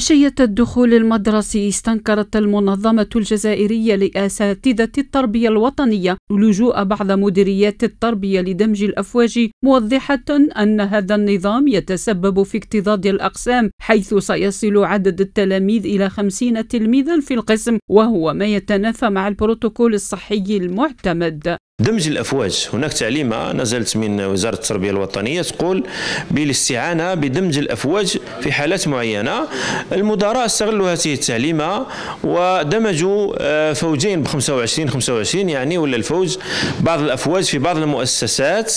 عشية الدخول المدرسي استنكرت المنظمة الجزائرية لأساتذة التربية الوطنية لجوء بعض مديريات التربية لدمج الأفواج موضحة أن هذا النظام يتسبب في اكتظاظ الأقسام حيث سيصل عدد التلاميذ إلى خمسين تلميذا في القسم وهو ما يتنافى مع البروتوكول الصحي المعتمد دمج الافواج هناك تعليمه نزلت من وزاره التربيه الوطنيه تقول بالاستعانه بدمج الافواج في حالات معينه المدراء استغلوا هذه التعليمه ودمجوا آه، فوجين ب 25 25 يعني ولا الفوج بعض الافواج في بعض المؤسسات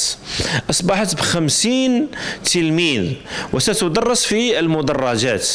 اصبحت ب 50 تلميذ وستدرس في المدرجات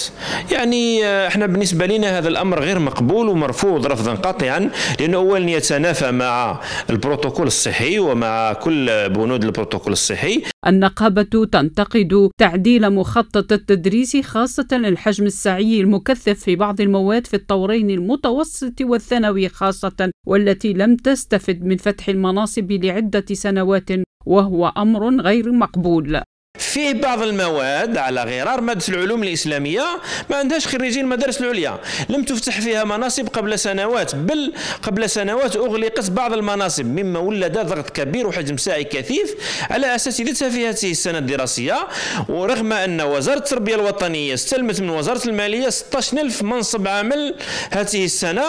يعني آه، احنا بالنسبه لنا هذا الامر غير مقبول ومرفوض رفضا قاطعا لانه اولا يتنافى مع البروتوكول البروتوكول الصحي ومع كل بنود البروتوكول الصحي النقابة تنتقد تعديل مخطط التدريس خاصة الحجم السعي المكثف في بعض المواد في الطورين المتوسط والثانوي خاصة والتي لم تستفد من فتح المناصب لعدة سنوات وهو أمر غير مقبول في بعض المواد على غرار مادة العلوم الإسلامية ما عندهاش خريجين المدارس العليا لم تفتح فيها مناصب قبل سنوات بل قبل سنوات أغلقت بعض المناصب مما ولد ضغط كبير وحجم ساعي كثيف على أساتذتها في هذه السنة الدراسية ورغم أن وزارة التربية الوطنية استلمت من وزارة المالية 16 ألف منصب عمل هذه السنة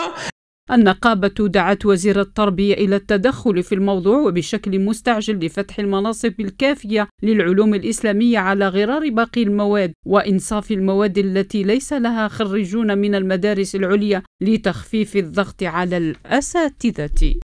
النقابة دعت وزير التربية إلى التدخل في الموضوع وبشكل مستعجل لفتح المناصب الكافية للعلوم الإسلامية على غرار باقي المواد وإنصاف المواد التي ليس لها خريجون من المدارس العليا لتخفيف الضغط على الأساتذة